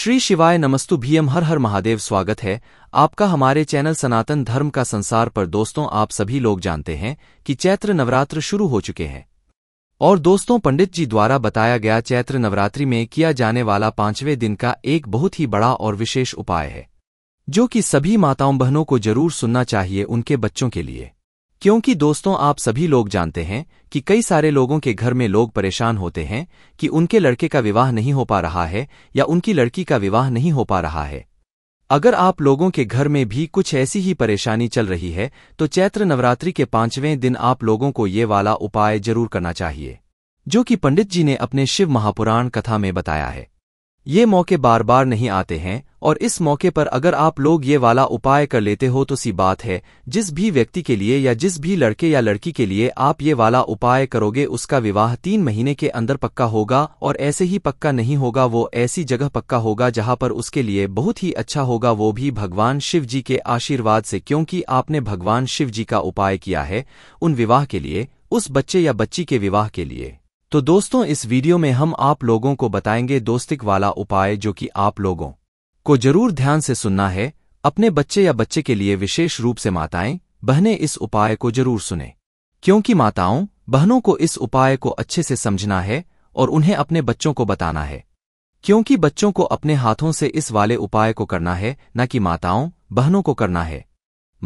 श्री शिवाय नमस्तु भीएम हर हर महादेव स्वागत है आपका हमारे चैनल सनातन धर्म का संसार पर दोस्तों आप सभी लोग जानते हैं कि चैत्र नवरात्र शुरू हो चुके हैं और दोस्तों पंडित जी द्वारा बताया गया चैत्र नवरात्रि में किया जाने वाला पांचवें दिन का एक बहुत ही बड़ा और विशेष उपाय है जो कि सभी माताओं बहनों को जरूर सुनना चाहिए उनके बच्चों के लिए क्योंकि दोस्तों आप सभी लोग जानते हैं कि कई सारे लोगों के घर में लोग परेशान होते हैं कि उनके लड़के का विवाह नहीं हो पा रहा है या उनकी लड़की का विवाह नहीं हो पा रहा है अगर आप लोगों के घर में भी कुछ ऐसी ही परेशानी चल रही है तो चैत्र नवरात्रि के पांचवें दिन आप लोगों को ये वाला उपाय जरूर करना चाहिए जो कि पंडित जी ने अपने शिव महापुराण कथा में बताया है ये मौके बार बार नहीं आते हैं और इस मौके पर अगर आप लोग ये वाला उपाय कर लेते हो तो सी बात है जिस भी व्यक्ति के लिए या जिस भी लड़के या लड़की के लिए आप ये वाला उपाय करोगे उसका विवाह तीन महीने के अंदर पक्का होगा और ऐसे ही पक्का नहीं होगा वो ऐसी जगह पक्का होगा जहाँ पर उसके लिए बहुत ही अच्छा होगा वो भी भगवान शिव जी के आशीर्वाद से क्योंकि आपने भगवान शिव जी का उपाय किया है उन विवाह के लिए उस बच्चे या बच्ची के विवाह के लिए तो दोस्तों इस वीडियो में हम आप लोगों को बताएंगे दोस्तिक वाला उपाय जो कि आप लोगों को जरूर ध्यान से सुनना है अपने बच्चे या बच्चे के लिए विशेष रूप से माताएं बहनें इस उपाय को जरूर सुने क्योंकि माताओं बहनों को इस उपाय को अच्छे से समझना है और उन्हें अपने बच्चों को बताना है क्योंकि बच्चों को अपने हाथों से इस वाले उपाय को करना है न कि माताओं बहनों को करना है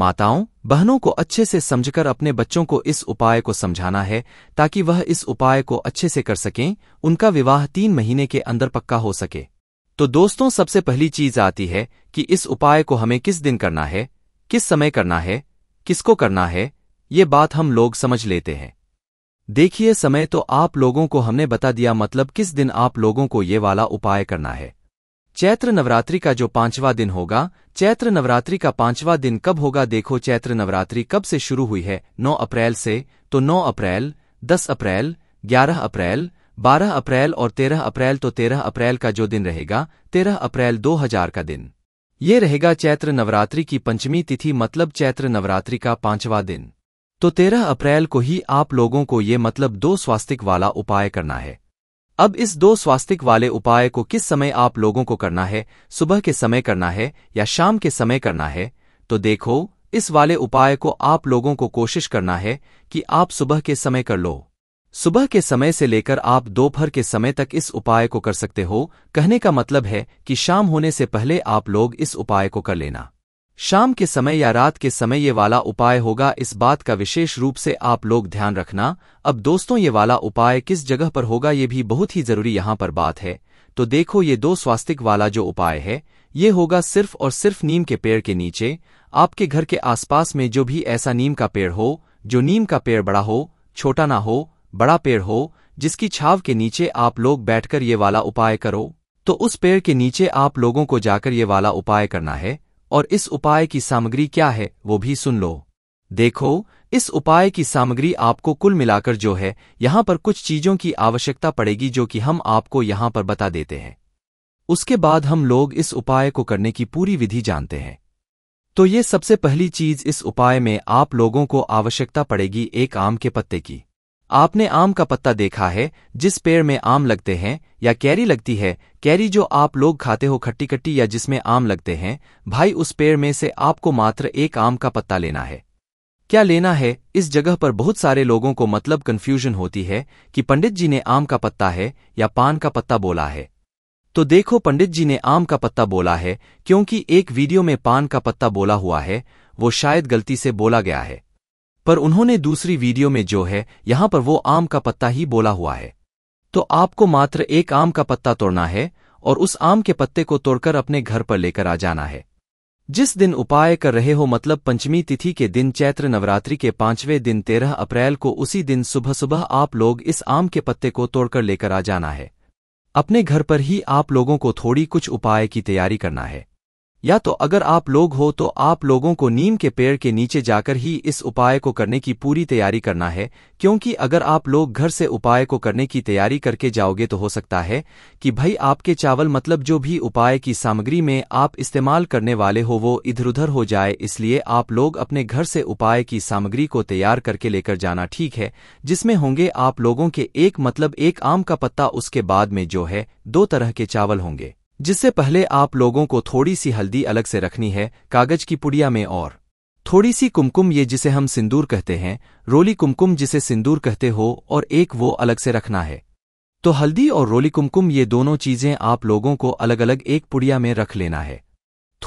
माताओं बहनों को अच्छे से समझकर अपने बच्चों को इस उपाय को समझाना है ताकि वह इस उपाय को अच्छे से कर सकें उनका विवाह तीन महीने के अंदर पक्का हो सके तो दोस्तों सबसे पहली चीज आती है कि इस उपाय को हमें किस दिन करना है किस समय करना है किसको करना है ये बात हम लोग समझ लेते हैं देखिए समय तो आप लोगों को हमने बता दिया मतलब किस दिन आप लोगों को ये वाला उपाय करना है चैत्र नवरात्रि का जो पांचवा दिन होगा चैत्र नवरात्रि का पांचवा दिन कब होगा देखो चैत्र नवरात्रि कब से शुरू हुई है 9 अप्रैल से तो 9 अप्रैल 10 अप्रैल 11 अप्रैल 12 अप्रैल और 13 अप्रैल तो 13 अप्रैल का जो दिन रहेगा 13 अप्रैल 2000 का दिन ये रहेगा चैत्र नवरात्रि की पंचमी तिथि मतलब चैत्र नवरात्रि का पांचवा दिन तो तेरह अप्रैल को ही आप लोगों को ये मतलब दो स्वास्तिक वाला उपाय करना है अब इस दो स्वास्तिक वाले उपाय को किस समय आप लोगों को करना है सुबह के समय करना है या शाम के समय करना है तो देखो इस वाले उपाय को आप लोगों को कोशिश करना है कि आप सुबह के समय कर लो सुबह के समय से लेकर आप दोपहर के समय तक इस उपाय को कर सकते हो कहने का मतलब है कि शाम होने से पहले आप लोग इस उपाय को कर लेना शाम के समय या रात के समय ये वाला उपाय होगा इस बात का विशेष रूप से आप लोग ध्यान रखना अब दोस्तों ये वाला उपाय किस जगह पर होगा ये भी बहुत ही जरूरी यहाँ पर बात है तो देखो ये दो स्वास्तिक वाला जो उपाय है ये होगा सिर्फ और सिर्फ नीम के पेड़ के नीचे आपके घर के आसपास में जो भी ऐसा नीम का पेड़ हो जो नीम का पेड़ बड़ा हो छोटा ना हो बड़ा पेड़ हो जिसकी छाव के नीचे आप लोग बैठकर ये वाला उपाय करो तो उस पेड़ के नीचे आप लोगों को जाकर ये वाला उपाय करना है और इस उपाय की सामग्री क्या है वो भी सुन लो देखो इस उपाय की सामग्री आपको कुल मिलाकर जो है यहाँ पर कुछ चीजों की आवश्यकता पड़ेगी जो कि हम आपको यहाँ पर बता देते हैं उसके बाद हम लोग इस उपाय को करने की पूरी विधि जानते हैं तो ये सबसे पहली चीज इस उपाय में आप लोगों को आवश्यकता पड़ेगी एक आम के पत्ते की आपने आम का पत्ता देखा है जिस पेड़ में आम लगते हैं या कैरी लगती है कैरी जो आप लोग खाते हो खट्टी कट्टी या जिसमें आम लगते हैं भाई उस पेड़ में से आपको मात्र एक आम का पत्ता लेना है क्या लेना है इस जगह पर बहुत सारे लोगों को मतलब कन्फ्यूजन होती है कि पंडित जी ने आम का पत्ता है या पान का पत्ता बोला है तो देखो पंडित जी ने आम का पत्ता बोला है क्योंकि एक वीडियो में पान का पत्ता बोला हुआ है वो शायद गलती से बोला गया है पर उन्होंने दूसरी वीडियो में जो है यहां पर वो आम का पत्ता ही बोला हुआ है तो आपको मात्र एक आम का पत्ता तोड़ना है और उस आम के पत्ते को तोड़कर अपने घर पर लेकर आ जाना है जिस दिन उपाय कर रहे हो मतलब पंचमी तिथि के दिन चैत्र नवरात्रि के पांचवें दिन तेरह अप्रैल को उसी दिन सुबह सुबह आप लोग इस आम के पत्ते को तोड़कर लेकर आ जाना है अपने घर पर ही आप लोगों को थोड़ी कुछ उपाय की तैयारी करना है या तो अगर आप लोग हो तो आप लोगों को नीम के पेड़ के नीचे जाकर ही इस उपाय को करने की पूरी तैयारी करना है क्योंकि अगर आप लोग घर से उपाय को करने की तैयारी करके जाओगे तो हो सकता है कि भाई आपके चावल मतलब जो भी उपाय की सामग्री में आप इस्तेमाल करने वाले हो वो इधर उधर हो जाए इसलिए आप लोग अपने घर से उपाय की सामग्री को तैयार करके लेकर जाना ठीक है जिसमें होंगे आप लोगों के एक मतलब एक आम का पत्ता उसके बाद में जो है दो तरह के चावल होंगे जिससे पहले आप लोगों को थोड़ी सी हल्दी अलग से रखनी है कागज की पुड़िया में और थोड़ी सी कुमकुम ये जिसे हम सिंदूर कहते हैं रोली कुमकुम जिसे सिंदूर कहते हो और एक वो अलग से रखना है तो हल्दी और रोली कुमकुम ये दोनों चीजें आप लोगों को अलग अलग एक पुड़िया में रख लेना है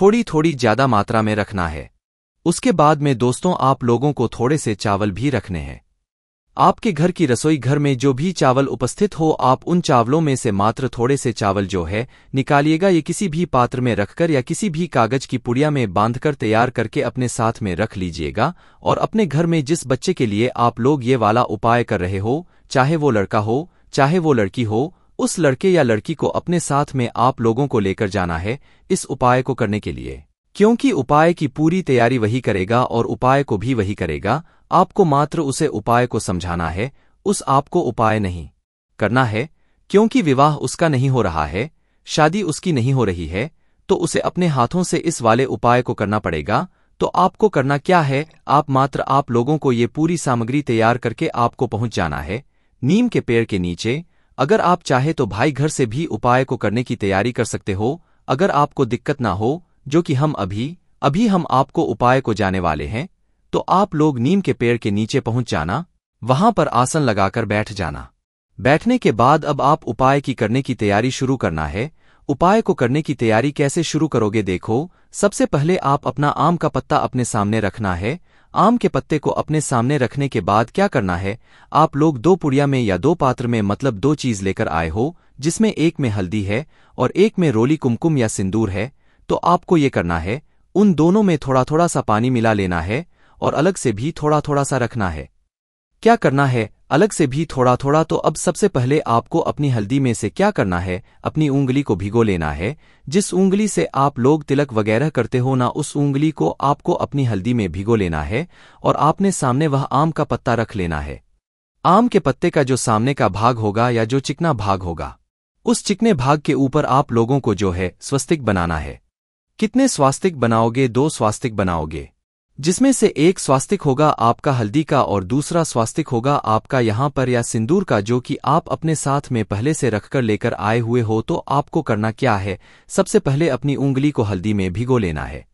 थोड़ी थोड़ी ज्यादा मात्रा में रखना है उसके बाद में दोस्तों आप लोगों को थोड़े से चावल भी रखने हैं आपके घर की रसोई घर में जो भी चावल उपस्थित हो आप उन चावलों में से मात्र थोड़े से चावल जो है निकालिएगा ये किसी भी पात्र में रखकर या किसी भी कागज की पुड़िया में बांधकर तैयार करके अपने साथ में रख लीजिएगा और अपने घर में जिस बच्चे के लिए आप लोग ये वाला उपाय कर रहे हो चाहे वो लड़का हो चाहे वो लड़की हो उस लड़के या लड़की को अपने साथ में आप लोगों को लेकर जाना है इस उपाय को करने के लिए क्योंकि उपाय की पूरी तैयारी वही करेगा और उपाय को भी वही करेगा आपको मात्र उसे उपाय को समझाना है उस आपको उपाय नहीं करना है क्योंकि विवाह उसका नहीं हो रहा है शादी उसकी नहीं हो रही है तो उसे अपने हाथों से इस वाले उपाय को करना पड़ेगा तो आपको करना क्या है आप मात्र आप लोगों को ये पूरी सामग्री तैयार करके आपको पहुंच जाना है नीम के पेड़ के नीचे अगर आप चाहे तो भाई घर से भी उपाय को करने की तैयारी कर सकते हो अगर आपको दिक्कत ना हो जो कि हम अभी अभी हम आपको उपाय को जाने वाले हैं तो आप लोग नीम के पेड़ के नीचे पहुंच जाना वहां पर आसन लगाकर बैठ जाना बैठने के बाद अब आप उपाय की करने की तैयारी शुरू करना है उपाय को करने की तैयारी कैसे शुरू करोगे देखो सबसे पहले आप अपना आम का पत्ता अपने सामने रखना है आम के पत्ते को अपने सामने रखने के बाद क्या करना है आप लोग दो पुड़िया में या दो पात्र में मतलब दो चीज लेकर आए हो जिसमें एक में हल्दी है और एक में रोली कुमकुम या सिंदूर है तो आपको ये करना है उन दोनों में थोड़ा थोड़ा सा पानी मिला लेना है और अलग से भी थोड़ा थोड़ा सा रखना है क्या करना है अलग से भी थोड़ा थोड़ा तो अब सबसे पहले आपको अपनी हल्दी में से क्या करना है अपनी उंगली को भिगो लेना है जिस उंगली से आप लोग तिलक वगैरह करते हो ना उस उंगली को आपको अपनी हल्दी में भिगो लेना है और आपने सामने वह आम का पत्ता रख लेना है आम के पत्ते का जो सामने का भाग होगा या जो चिकना भाग होगा उस चिकने भाग के ऊपर आप लोगों को जो है स्वस्तिक बनाना है कितने स्वास्तिक बनाओगे दो स्वास्तिक बनाओगे जिसमें से एक स्वास्तिक होगा आपका हल्दी का और दूसरा स्वास्तिक होगा आपका यहाँ पर या सिंदूर का जो कि आप अपने साथ में पहले से रखकर लेकर आए हुए हो तो आपको करना क्या है सबसे पहले अपनी उंगली को हल्दी में भिगो लेना है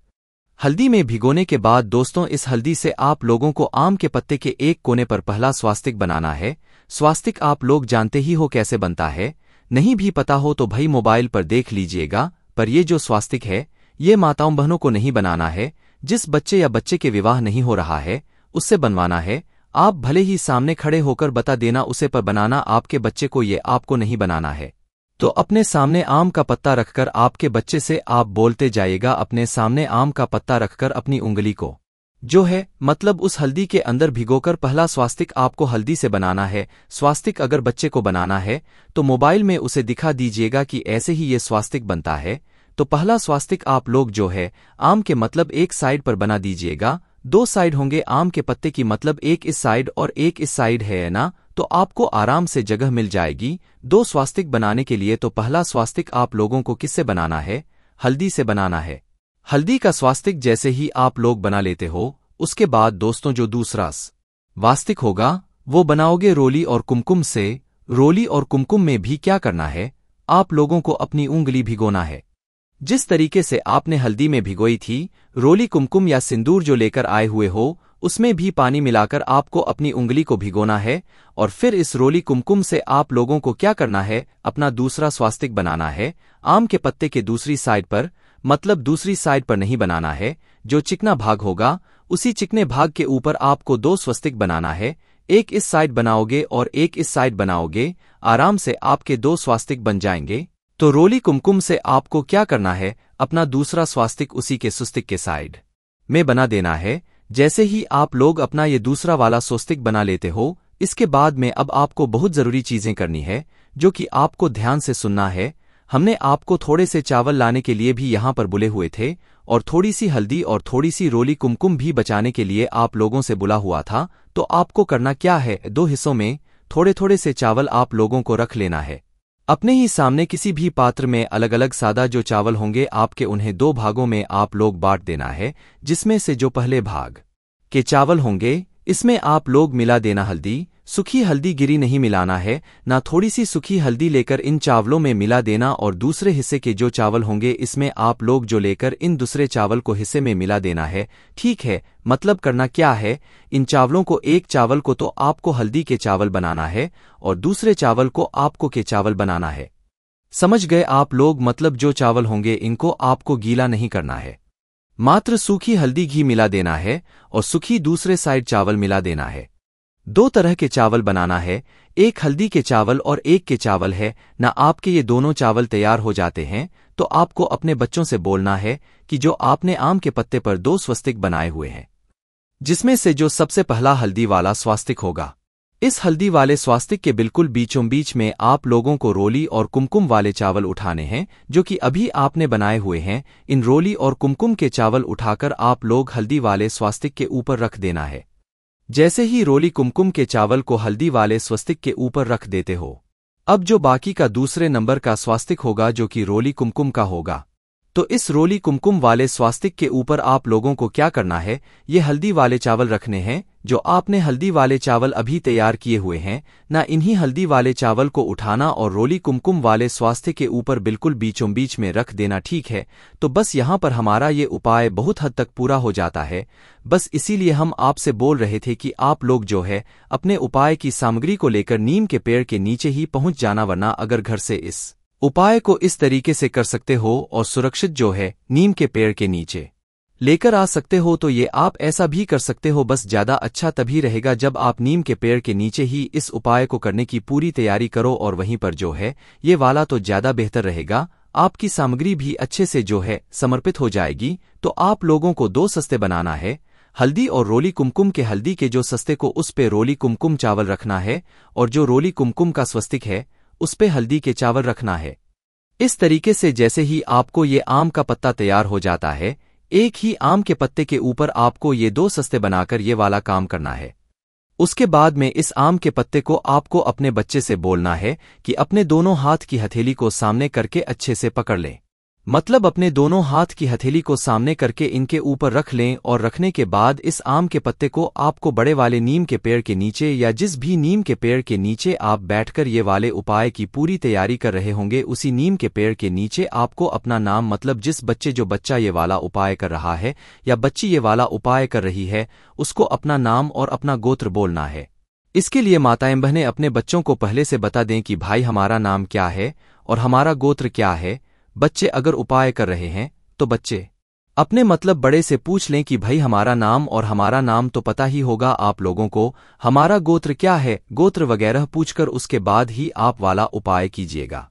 हल्दी में भिगोने के बाद दोस्तों इस हल्दी से आप लोगों को आम के पत्ते के एक कोने पर पहला स्वास्तिक बनाना है स्वास्तिक आप लोग जानते ही हो कैसे बनता है नहीं भी पता हो तो भाई मोबाइल पर देख लीजिएगा पर ये जो स्वास्तिक है ये माताओं बहनों को नहीं बनाना है जिस बच्चे या बच्चे के विवाह नहीं हो रहा है उससे बनवाना है आप भले ही सामने खड़े होकर बता देना उसे पर बनाना आपके बच्चे को ये आपको नहीं बनाना है तो अपने सामने आम का पत्ता रखकर आपके बच्चे से आप बोलते जाइएगा अपने सामने आम का पत्ता रखकर अपनी उंगली को जो है मतलब उस हल्दी के अंदर भिगोकर पहला स्वास्तिक आपको हल्दी से बनाना है स्वास्तिक अगर बच्चे को बनाना है तो मोबाइल में उसे दिखा दीजिएगा कि ऐसे ही ये स्वास्तिक बनता है तो पहला स्वास्तिक आप लोग जो है आम के मतलब एक साइड पर बना दीजिएगा दो साइड होंगे आम के पत्ते की मतलब एक इस साइड और एक इस साइड है ना तो आपको आराम से जगह मिल जाएगी दो स्वास्तिक बनाने के लिए तो पहला स्वास्तिक आप लोगों को किससे बनाना है हल्दी से बनाना है हल्दी का स्वास्तिक जैसे ही आप लोग बना लेते हो उसके बाद दोस्तों जो दूसरा वास्तिक होगा वो बनाओगे रोली और कुमकुम से रोली और कुमकुम में भी क्या करना है आप लोगों को अपनी उंगली भिगोना है जिस तरीके से आपने हल्दी में भिगोई थी रोली कुमकुम या सिंदूर जो लेकर आए हुए हो उसमें भी पानी मिलाकर आपको अपनी उंगली को भिगोना है और फिर इस रोली कुमकुम से आप लोगों को क्या करना है अपना दूसरा स्वास्तिक बनाना है आम के पत्ते के दूसरी साइड पर मतलब दूसरी साइड पर नहीं बनाना है जो चिकना भाग होगा उसी चिकने भाग के ऊपर आपको दो स्वस्तिक बनाना है एक इस साइड बनाओगे और एक इस साइड बनाओगे आराम से आपके दो स्वास्तिक बन जाएंगे तो रोली कुमकुम से आपको क्या करना है अपना दूसरा स्वास्तिक उसी के सुस्तिक के साइड में बना देना है जैसे ही आप लोग अपना ये दूसरा वाला स्वस्तिक बना लेते हो इसके बाद में अब आपको बहुत ज़रूरी चीज़ें करनी है जो कि आपको ध्यान से सुनना है हमने आपको थोड़े से चावल लाने के लिए भी यहाँ पर बुले हुए थे और थोड़ी सी हल्दी और थोड़ी सी रोली कुमकुम भी बचाने के लिए आप लोगों से बुला हुआ था तो आपको करना क्या है दो हिस्सों में थोड़े थोड़े से चावल आप लोगों को रख लेना है अपने ही सामने किसी भी पात्र में अलग अलग सादा जो चावल होंगे आपके उन्हें दो भागों में आप लोग बांट देना है जिसमें से जो पहले भाग के चावल होंगे इसमें आप लोग मिला देना हल्दी सुखी हल्दी गिरी नहीं मिलाना है ना थोड़ी सी सुखी हल्दी लेकर इन चावलों में मिला देना और दूसरे हिस्से के जो चावल होंगे इसमें आप लोग जो लेकर इन दूसरे चावल को हिस्से में मिला देना है ठीक है मतलब करना क्या है इन चावलों को एक चावल को तो आपको हल्दी के चावल बनाना है और दूसरे चावल को आपको के चावल बनाना है समझ गए आप लोग मतलब जो चावल होंगे इनको आपको गीला नहीं करना है मात्र सूखी हल्दी घी मिला देना है और सूखी दूसरे साइड चावल मिला देना है दो तरह के चावल बनाना है एक हल्दी के चावल और एक के चावल है न आपके ये दोनों चावल तैयार हो जाते हैं तो आपको अपने बच्चों से बोलना है कि जो आपने आम के पत्ते पर दो स्वस्तिक बनाए हुए हैं जिसमें से जो सबसे पहला हल्दी वाला स्वास्तिक होगा इस हल्दी वाले स्वास्तिक के बिल्कुल बीचों बीच में आप लोगों को रोली और कुमकुम वाले चावल उठाने हैं जो कि अभी आपने बनाए हुए हैं इन रोली और कुमकुम के चावल उठाकर आप लोग हल्दी वाले स्वास्तिक के ऊपर रख देना है जैसे ही रोली कुमकुम के चावल को हल्दी वाले स्वस्तिक के ऊपर रख देते हो अब जो बाकी का दूसरे नंबर का स्वास्तिक होगा जो कि रोली कुमकुम का होगा तो इस रोली कुमकुम वाले स्वास्तिक के ऊपर आप लोगों को क्या करना है ये हल्दी वाले चावल रखने हैं जो आपने हल्दी वाले चावल अभी तैयार किए हुए हैं न इन्हीं हल्दी वाले चावल को उठाना और रोली कुमकुम वाले स्वास्थ्य के ऊपर बिल्कुल बीचों बीच में रख देना ठीक है तो बस यहाँ पर हमारा ये उपाय बहुत हद तक पूरा हो जाता है बस इसीलिए हम आपसे बोल रहे थे कि आप लोग जो है अपने उपाय की सामग्री को लेकर नीम के पेड़ के नीचे ही पहुँच जाना वरना अगर घर से इस उपाय को इस तरीके से कर सकते हो और सुरक्षित जो है नीम के पेड़ के नीचे लेकर आ सकते हो तो ये आप ऐसा भी कर सकते हो बस ज़्यादा अच्छा तभी रहेगा जब आप नीम के पेड़ के नीचे ही इस उपाय को करने की पूरी तैयारी करो और वहीं पर जो है ये वाला तो ज़्यादा बेहतर रहेगा आपकी सामग्री भी अच्छे से जो है समर्पित हो जाएगी तो आप लोगों को दो सस्ते बनाना है हल्दी और रोली कुमकुम के हल्दी के जो सस्ते को उस पे रोली कुमकुम चावल रखना है और जो रोली कुमकुम का स्वस्तिक है उस पे हल्दी के चावल रखना है इस तरीके से जैसे ही आपको ये आम का पत्ता तैयार हो जाता है एक ही आम के पत्ते के ऊपर आपको ये दो सस्ते बनाकर ये वाला काम करना है उसके बाद में इस आम के पत्ते को आपको अपने बच्चे से बोलना है कि अपने दोनों हाथ की हथेली को सामने करके अच्छे से पकड़ लें मतलब अपने दोनों हाथ की हथेली को सामने करके इनके ऊपर रख लें और रखने के बाद इस आम के पत्ते को आपको बड़े वाले नीम के पेड़ के नीचे या जिस भी नीम के पेड़ के नीचे आप बैठकर ये वाले उपाय की पूरी तैयारी कर रहे होंगे उसी नीम के पेड़ के नीचे आपको अपना नाम मतलब जिस बच्चे जो बच्चा ये वाला उपाय कर रहा है या बच्ची ये वाला उपाय कर रही है उसको अपना नाम और अपना गोत्र बोलना है इसके लिए माताएं बहने अपने बच्चों को पहले से बता दें कि भाई हमारा नाम क्या है और हमारा गोत्र क्या है बच्चे अगर उपाय कर रहे हैं तो बच्चे अपने मतलब बड़े से पूछ लें कि भाई हमारा नाम और हमारा नाम तो पता ही होगा आप लोगों को हमारा गोत्र क्या है गोत्र वगैरह पूछकर उसके बाद ही आप वाला उपाय कीजिएगा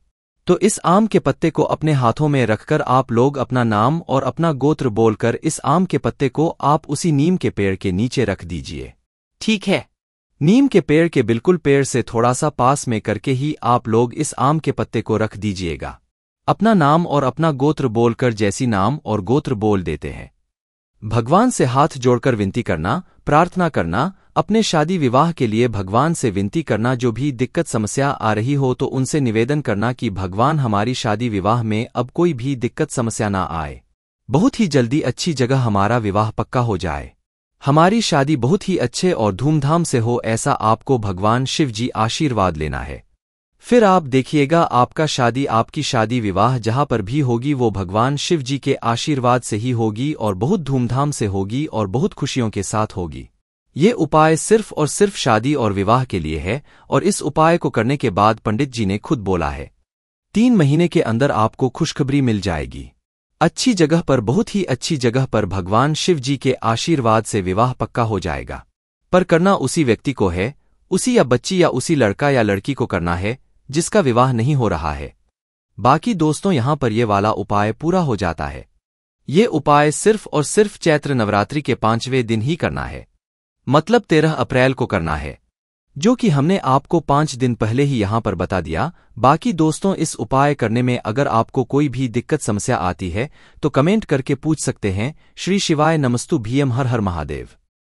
तो इस आम के पत्ते को अपने हाथों में रखकर आप लोग अपना नाम और अपना गोत्र बोलकर इस आम के पत्ते को आप उसी नीम के पेड़ के नीचे रख दीजिए ठीक है नीम के पेड़ के बिल्कुल पेड़ से थोड़ा सा पास में करके ही आप लोग इस आम के पत्ते को रख दीजिएगा अपना नाम और अपना गोत्र बोलकर जैसी नाम और गोत्र बोल देते हैं भगवान से हाथ जोड़कर विनती करना प्रार्थना करना अपने शादी विवाह के लिए भगवान से विनती करना जो भी दिक्कत समस्या आ रही हो तो उनसे निवेदन करना कि भगवान हमारी शादी विवाह में अब कोई भी दिक्कत समस्या ना आए बहुत ही जल्दी अच्छी जगह हमारा विवाह पक्का हो जाए हमारी शादी बहुत ही अच्छे और धूमधाम से हो ऐसा आपको भगवान शिव जी आशीर्वाद लेना है फिर आप देखिएगा आपका शादी आपकी शादी विवाह जहां पर भी होगी वो भगवान शिव जी के आशीर्वाद से ही होगी और बहुत धूमधाम से होगी और बहुत खुशियों के साथ होगी ये उपाय सिर्फ और सिर्फ शादी और विवाह के लिए है और इस उपाय को करने के बाद पंडित जी ने खुद बोला है तीन महीने के अंदर आपको खुशखबरी मिल जाएगी अच्छी जगह पर बहुत ही अच्छी जगह पर भगवान शिव जी के आशीर्वाद से विवाह पक्का हो जाएगा पर करना उसी व्यक्ति को है उसी या बच्ची या उसी लड़का या लड़की को करना है जिसका विवाह नहीं हो रहा है बाकी दोस्तों यहां पर ये वाला उपाय पूरा हो जाता है ये उपाय सिर्फ और सिर्फ चैत्र नवरात्रि के पांचवें दिन ही करना है मतलब तेरह अप्रैल को करना है जो कि हमने आपको पांच दिन पहले ही यहां पर बता दिया बाकी दोस्तों इस उपाय करने में अगर आपको कोई भी दिक्कत समस्या आती है तो कमेंट करके पूछ सकते हैं श्री शिवाय नमस्तु भीएम हर हर महादेव